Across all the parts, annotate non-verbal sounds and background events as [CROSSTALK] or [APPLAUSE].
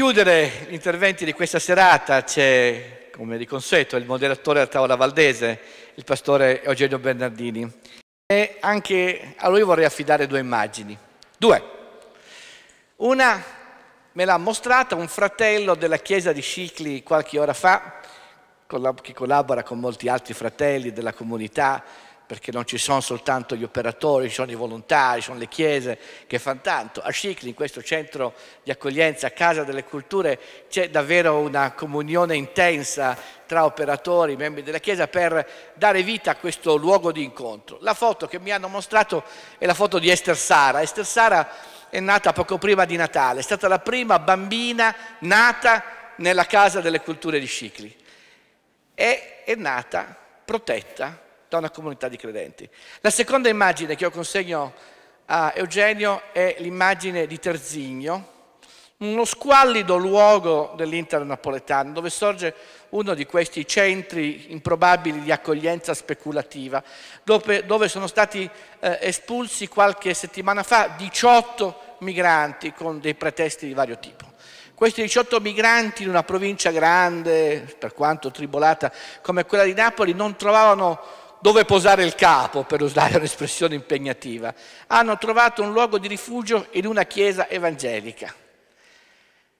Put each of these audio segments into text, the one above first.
chiudere gli interventi di questa serata c'è, come di consueto, il moderatore della tavola valdese, il pastore Eugenio Bernardini. E anche a lui vorrei affidare due immagini. Due. Una me l'ha mostrata un fratello della chiesa di Scicli qualche ora fa, che collabora con molti altri fratelli della comunità perché non ci sono soltanto gli operatori, ci sono i volontari, ci sono le chiese che fanno tanto. A Scicli, in questo centro di accoglienza, a Casa delle Culture, c'è davvero una comunione intensa tra operatori, membri della Chiesa, per dare vita a questo luogo di incontro. La foto che mi hanno mostrato è la foto di Esther Sara. Esther Sara è nata poco prima di Natale, è stata la prima bambina nata nella Casa delle Culture di Scicli. E è nata protetta da una comunità di credenti. La seconda immagine che io consegno a Eugenio è l'immagine di Terzigno, uno squallido luogo dell'Inter napoletano dove sorge uno di questi centri improbabili di accoglienza speculativa, dove, dove sono stati eh, espulsi qualche settimana fa 18 migranti con dei pretesti di vario tipo. Questi 18 migranti in una provincia grande, per quanto tribolata, come quella di Napoli, non trovavano dove posare il capo, per usare [LAUGHS] un'espressione impegnativa, hanno trovato un luogo di rifugio in una chiesa evangelica.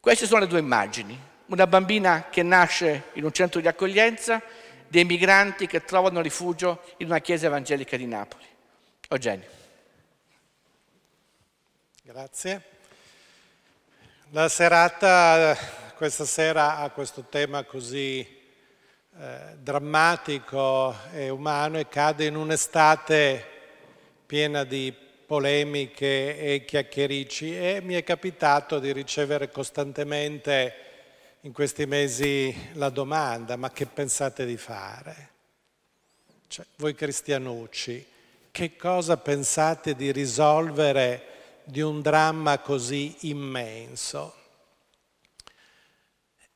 Queste sono le due immagini, una bambina che nasce in un centro di accoglienza, dei migranti che trovano rifugio in una chiesa evangelica di Napoli. Eugenio. Grazie. La serata eh, questa sera ha questo tema così eh, drammatico e umano e cade in un'estate piena di polemiche e chiacchierici e mi è capitato di ricevere costantemente in questi mesi la domanda ma che pensate di fare? Cioè, voi cristianucci, che cosa pensate di risolvere di un dramma così immenso?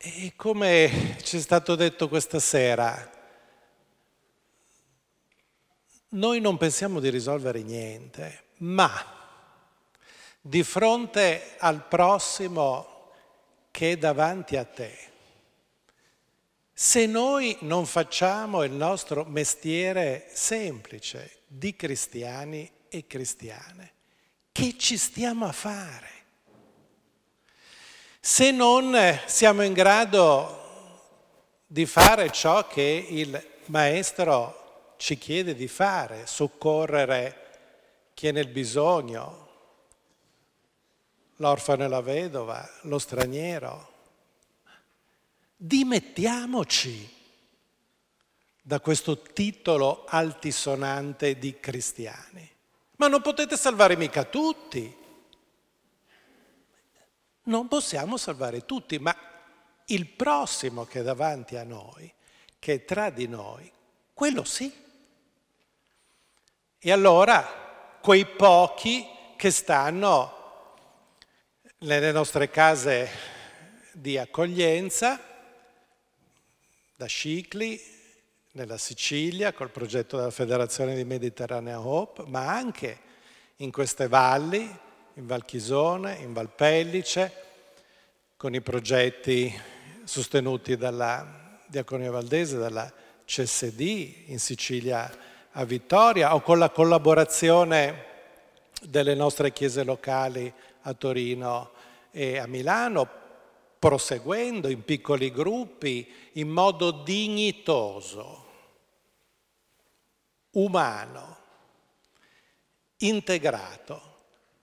E come ci è stato detto questa sera, noi non pensiamo di risolvere niente, ma di fronte al prossimo che è davanti a te, se noi non facciamo il nostro mestiere semplice di cristiani e cristiane, che ci stiamo a fare? se non eh, siamo in grado di fare ciò che il Maestro ci chiede di fare, soccorrere chi è nel bisogno, l'orfano e la vedova, lo straniero. Dimettiamoci da questo titolo altisonante di cristiani. Ma non potete salvare mica tutti non possiamo salvare tutti, ma il prossimo che è davanti a noi, che è tra di noi, quello sì. E allora quei pochi che stanno nelle nostre case di accoglienza, da Scicli, nella Sicilia, col progetto della Federazione di Mediterranea Hope, ma anche in queste valli, in Val Chisone, in Val Pellice, con i progetti sostenuti dalla Diaconia Valdese, dalla CSD, in Sicilia a Vittoria o con la collaborazione delle nostre chiese locali a Torino e a Milano, proseguendo in piccoli gruppi, in modo dignitoso, umano, integrato.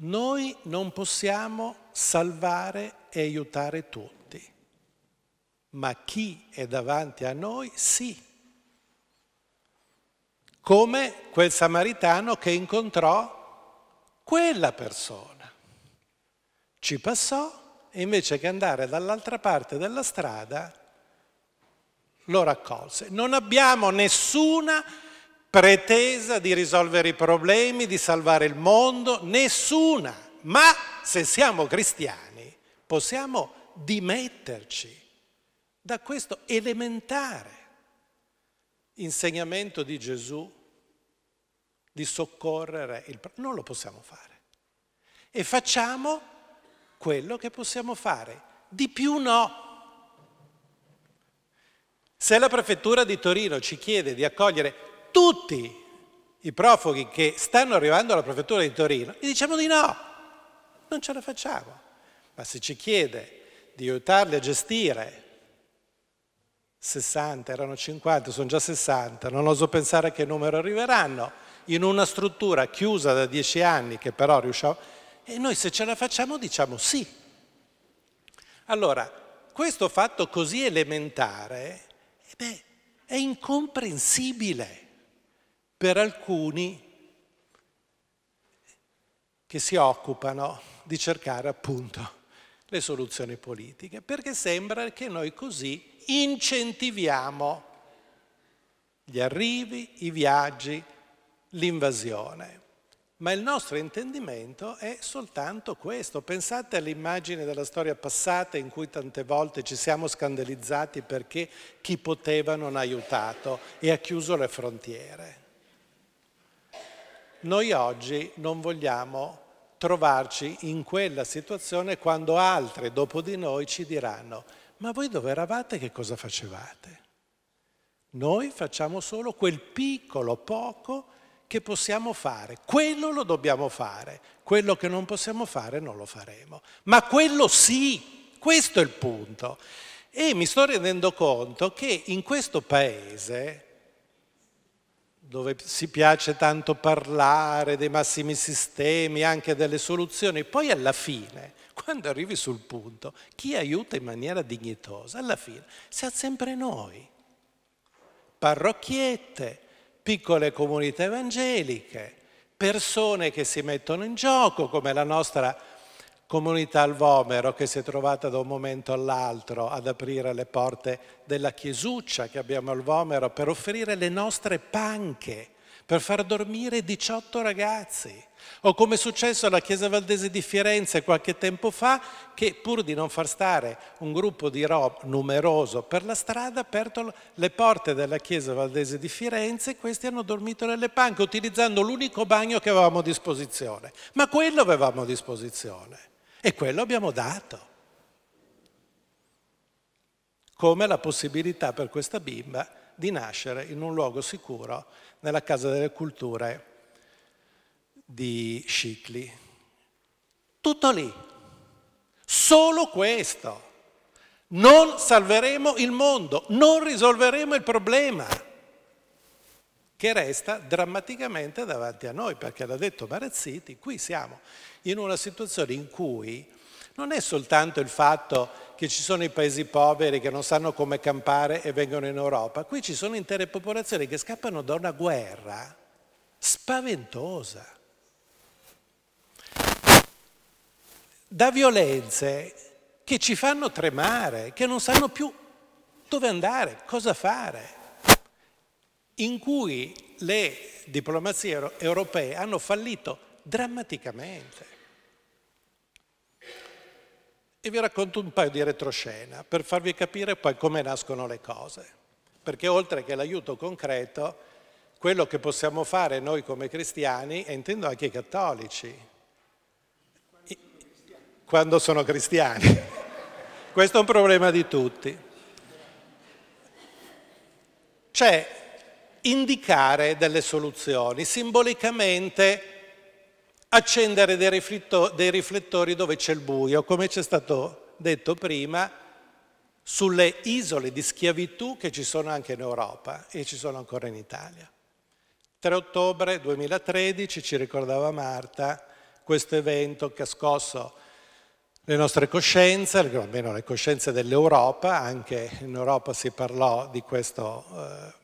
Noi non possiamo salvare e aiutare tutti, ma chi è davanti a noi sì. Come quel samaritano che incontrò quella persona. Ci passò e invece che andare dall'altra parte della strada lo raccolse. Non abbiamo nessuna pretesa di risolvere i problemi, di salvare il mondo, nessuna. Ma se siamo cristiani possiamo dimetterci da questo elementare insegnamento di Gesù di soccorrere il problema. non lo possiamo fare. E facciamo quello che possiamo fare, di più no. Se la prefettura di Torino ci chiede di accogliere tutti i profughi che stanno arrivando alla prefettura di Torino, gli diciamo di no, non ce la facciamo. Ma se ci chiede di aiutarli a gestire 60, erano 50, sono già 60, non oso pensare a che numero arriveranno, in una struttura chiusa da 10 anni che però riusciamo... E noi se ce la facciamo diciamo sì. Allora, questo fatto così elementare eh beh, è incomprensibile per alcuni che si occupano di cercare appunto le soluzioni politiche, perché sembra che noi così incentiviamo gli arrivi, i viaggi, l'invasione. Ma il nostro intendimento è soltanto questo. Pensate all'immagine della storia passata in cui tante volte ci siamo scandalizzati perché chi poteva non ha aiutato e ha chiuso le frontiere. Noi oggi non vogliamo trovarci in quella situazione quando altre dopo di noi ci diranno ma voi dove eravate e che cosa facevate? Noi facciamo solo quel piccolo poco che possiamo fare, quello lo dobbiamo fare, quello che non possiamo fare non lo faremo, ma quello sì, questo è il punto. E mi sto rendendo conto che in questo paese dove si piace tanto parlare dei massimi sistemi, anche delle soluzioni, poi alla fine, quando arrivi sul punto, chi aiuta in maniera dignitosa, alla fine siamo sempre noi. Parrocchiette, piccole comunità evangeliche, persone che si mettono in gioco, come la nostra comunità al Vomero che si è trovata da un momento all'altro ad aprire le porte della chiesuccia che abbiamo al Vomero per offrire le nostre panche, per far dormire 18 ragazzi. O come è successo alla Chiesa Valdese di Firenze qualche tempo fa, che pur di non far stare un gruppo di rob numeroso per la strada, ha aperto le porte della Chiesa Valdese di Firenze e questi hanno dormito nelle panche, utilizzando l'unico bagno che avevamo a disposizione. Ma quello avevamo a disposizione. E quello abbiamo dato. Come la possibilità per questa bimba di nascere in un luogo sicuro nella Casa delle Culture di Scicli. Tutto lì. Solo questo. Non salveremo il mondo, non risolveremo il problema che resta drammaticamente davanti a noi, perché l'ha detto Marazziti, qui siamo in una situazione in cui non è soltanto il fatto che ci sono i paesi poveri che non sanno come campare e vengono in Europa, qui ci sono intere popolazioni che scappano da una guerra spaventosa, da violenze che ci fanno tremare, che non sanno più dove andare, cosa fare in cui le diplomazie europee hanno fallito drammaticamente. E vi racconto un paio di retroscena per farvi capire poi come nascono le cose. Perché oltre che l'aiuto concreto, quello che possiamo fare noi come cristiani, e intendo anche i cattolici, quando sono cristiani. [LAUGHS] Questo è un problema di tutti. C'è indicare delle soluzioni, simbolicamente accendere dei, rifletto, dei riflettori dove c'è il buio, come c'è stato detto prima, sulle isole di schiavitù che ci sono anche in Europa e ci sono ancora in Italia. 3 ottobre 2013, ci ricordava Marta, questo evento che ha scosso le nostre coscienze, almeno le coscienze dell'Europa, anche in Europa si parlò di questa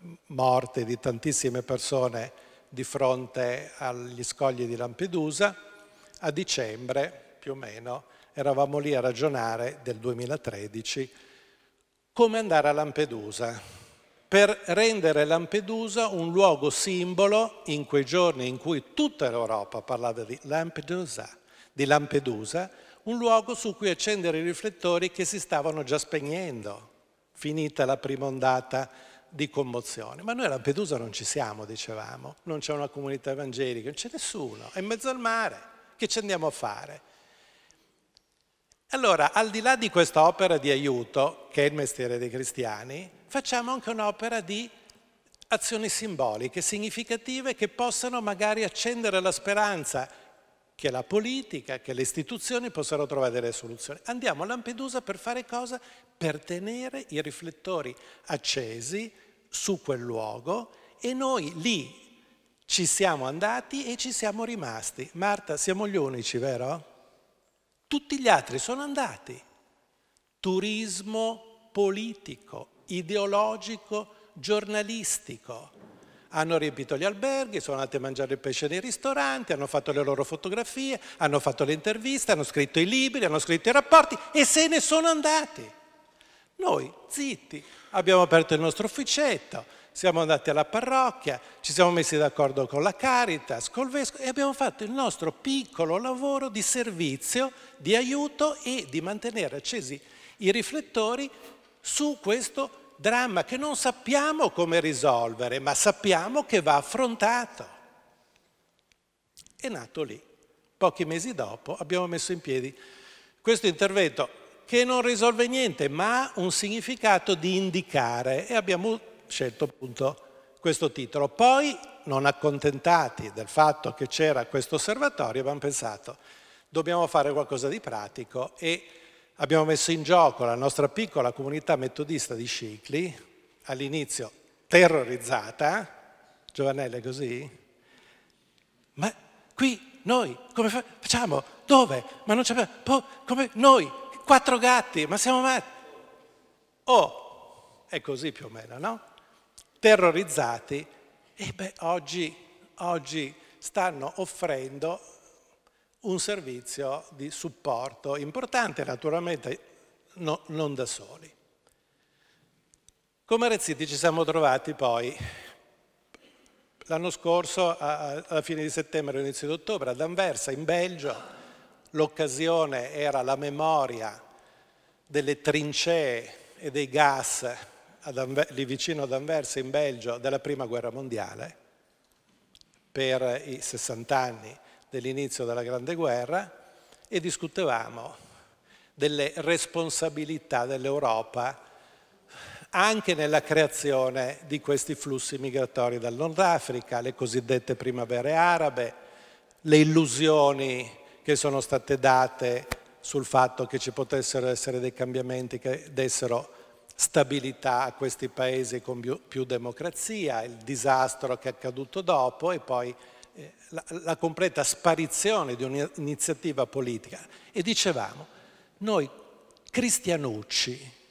eh, morte di tantissime persone di fronte agli scogli di Lampedusa, a dicembre più o meno eravamo lì a ragionare del 2013 come andare a Lampedusa per rendere Lampedusa un luogo simbolo in quei giorni in cui tutta l'Europa parlava di Lampedusa, di Lampedusa un luogo su cui accendere i riflettori che si stavano già spegnendo, finita la prima ondata di commozione. Ma noi a Lampedusa non ci siamo, dicevamo, non c'è una comunità evangelica, non c'è nessuno, è in mezzo al mare, che ci andiamo a fare? Allora, al di là di questa opera di aiuto, che è il mestiere dei cristiani, facciamo anche un'opera di azioni simboliche, significative, che possano magari accendere la speranza che la politica, che le istituzioni possano trovare delle soluzioni. Andiamo a Lampedusa per fare cosa? Per tenere i riflettori accesi su quel luogo e noi lì ci siamo andati e ci siamo rimasti. Marta, siamo gli unici, vero? Tutti gli altri sono andati. Turismo politico, ideologico, giornalistico hanno riempito gli alberghi, sono andati a mangiare il pesce nei ristoranti, hanno fatto le loro fotografie, hanno fatto le interviste, hanno scritto i libri, hanno scritto i rapporti e se ne sono andati. Noi, zitti, abbiamo aperto il nostro ufficetto, siamo andati alla parrocchia, ci siamo messi d'accordo con la Caritas, col Vescovo e abbiamo fatto il nostro piccolo lavoro di servizio, di aiuto e di mantenere accesi i riflettori su questo dramma che non sappiamo come risolvere, ma sappiamo che va affrontato. È nato lì. Pochi mesi dopo abbiamo messo in piedi questo intervento che non risolve niente, ma ha un significato di indicare e abbiamo scelto appunto questo titolo. Poi, non accontentati del fatto che c'era questo osservatorio, abbiamo pensato dobbiamo fare qualcosa di pratico e abbiamo messo in gioco la nostra piccola comunità metodista di Scicli, all'inizio terrorizzata, Giovanella è così? Ma qui noi come fa facciamo? Dove? Ma non c'è... Come noi? Quattro gatti, ma siamo matti? Oh, è così più o meno, no? Terrorizzati, e beh, oggi, oggi stanno offrendo un servizio di supporto importante, naturalmente no, non da soli. Come Rezziti ci siamo trovati poi l'anno scorso, alla fine di settembre, inizio di ottobre, ad Anversa, in Belgio. L'occasione era la memoria delle trincee e dei gas lì vicino ad Anversa, in Belgio, della Prima Guerra Mondiale, per i 60 anni dell'inizio della Grande Guerra e discutevamo delle responsabilità dell'Europa anche nella creazione di questi flussi migratori dal Nord Africa, le cosiddette primavere arabe, le illusioni che sono state date sul fatto che ci potessero essere dei cambiamenti che dessero stabilità a questi paesi con più, democrazia, il disastro che è accaduto dopo e poi la, la completa sparizione di un'iniziativa politica e dicevamo, noi cristianucci,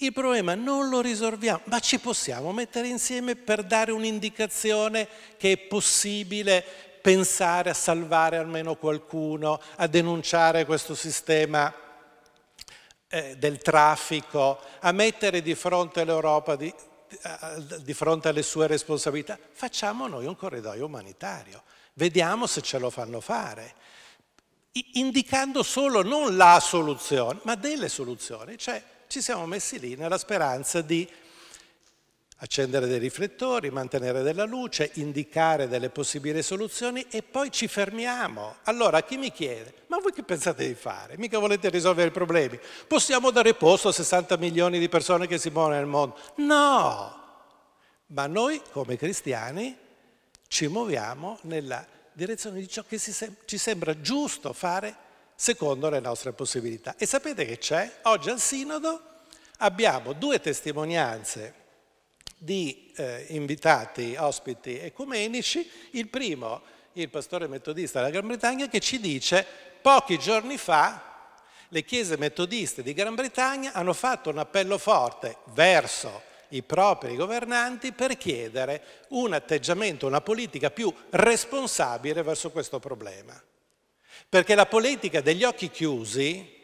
il problema non lo risolviamo, ma ci possiamo mettere insieme per dare un'indicazione che è possibile pensare a salvare almeno qualcuno, a denunciare questo sistema eh, del traffico, a mettere di fronte l'Europa di, di fronte alle sue responsabilità, facciamo noi un corridoio umanitario, vediamo se ce lo fanno fare, indicando solo non la soluzione, ma delle soluzioni, cioè ci siamo messi lì nella speranza di accendere dei riflettori, mantenere della luce, indicare delle possibili soluzioni e poi ci fermiamo. Allora chi mi chiede, ma voi che pensate di fare? Mica volete risolvere i problemi? Possiamo dare posto a 60 milioni di persone che si muovono nel mondo? No! Ma noi come cristiani ci muoviamo nella direzione di ciò che ci sembra giusto fare secondo le nostre possibilità. E sapete che c'è? Oggi al Sinodo abbiamo due testimonianze di eh, invitati, ospiti ecumenici, il primo, il pastore metodista della Gran Bretagna, che ci dice pochi giorni fa le chiese metodiste di Gran Bretagna hanno fatto un appello forte verso i propri governanti per chiedere un atteggiamento, una politica più responsabile verso questo problema. Perché la politica degli occhi chiusi,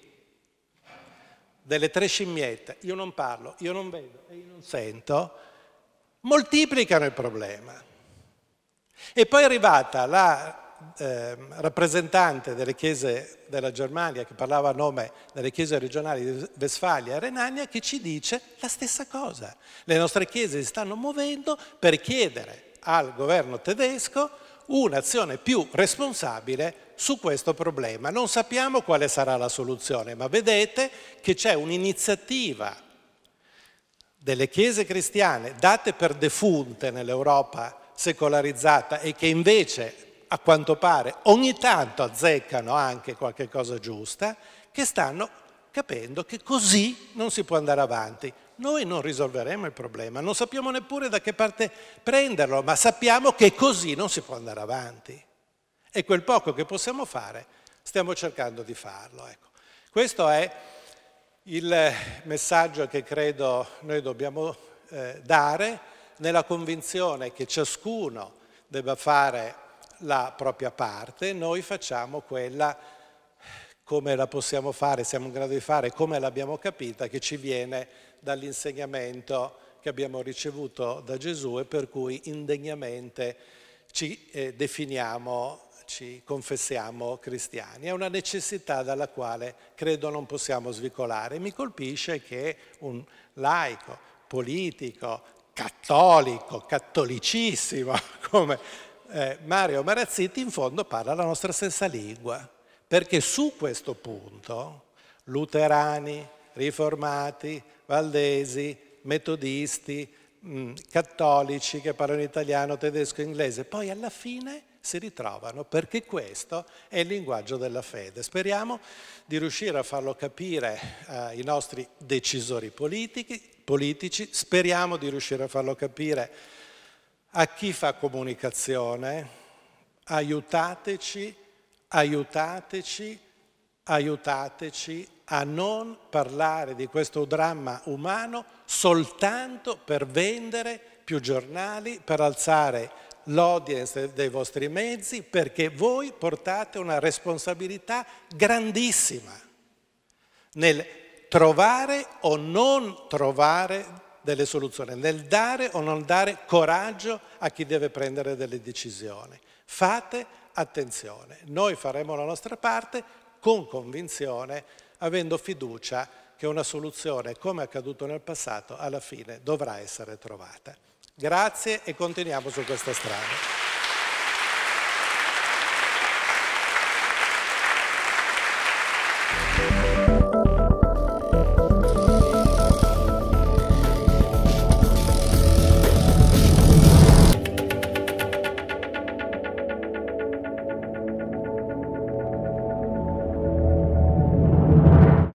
delle tre scimmiette, io non parlo, io non vedo e io non sento, moltiplicano il problema. E poi è arrivata la eh, rappresentante delle chiese della Germania, che parlava a nome delle chiese regionali di Vesfalia e Renania, che ci dice la stessa cosa. Le nostre chiese si stanno muovendo per chiedere al governo tedesco un'azione più responsabile su questo problema. Non sappiamo quale sarà la soluzione, ma vedete che c'è un'iniziativa delle chiese cristiane date per defunte nell'Europa secolarizzata e che invece a quanto pare ogni tanto azzeccano anche qualche cosa giusta, che stanno capendo che così non si può andare avanti. Noi non risolveremo il problema, non sappiamo neppure da che parte prenderlo, ma sappiamo che così non si può andare avanti. E quel poco che possiamo fare stiamo cercando di farlo. Ecco. Questo è il messaggio che credo noi dobbiamo eh, dare nella convinzione che ciascuno debba fare la propria parte, noi facciamo quella come la possiamo fare, siamo in grado di fare, come l'abbiamo capita, che ci viene dall'insegnamento che abbiamo ricevuto da Gesù e per cui indegnamente ci eh, definiamo ci confessiamo cristiani, è una necessità dalla quale credo non possiamo svicolare. Mi colpisce che un laico, politico, cattolico, cattolicissimo [LAUGHS] come eh, Mario Marazzitti in fondo parla la nostra stessa lingua, perché su questo punto luterani, riformati, valdesi, metodisti, mm, cattolici che parlano italiano, tedesco, inglese, poi alla fine si ritrovano perché questo è il linguaggio della fede. Speriamo di riuscire a farlo capire eh, ai nostri decisori politici, politici, speriamo di riuscire a farlo capire a chi fa comunicazione, aiutateci, aiutateci, aiutateci a non parlare di questo dramma umano soltanto per vendere più giornali, per alzare l'audience dei vostri mezzi perché voi portate una responsabilità grandissima nel trovare o non trovare delle soluzioni, nel dare o non dare coraggio a chi deve prendere delle decisioni. Fate attenzione, noi faremo la nostra parte con convinzione, avendo fiducia che una soluzione, come accaduto nel passato, alla fine dovrà essere trovata. Grazie e continuiamo su questa strada.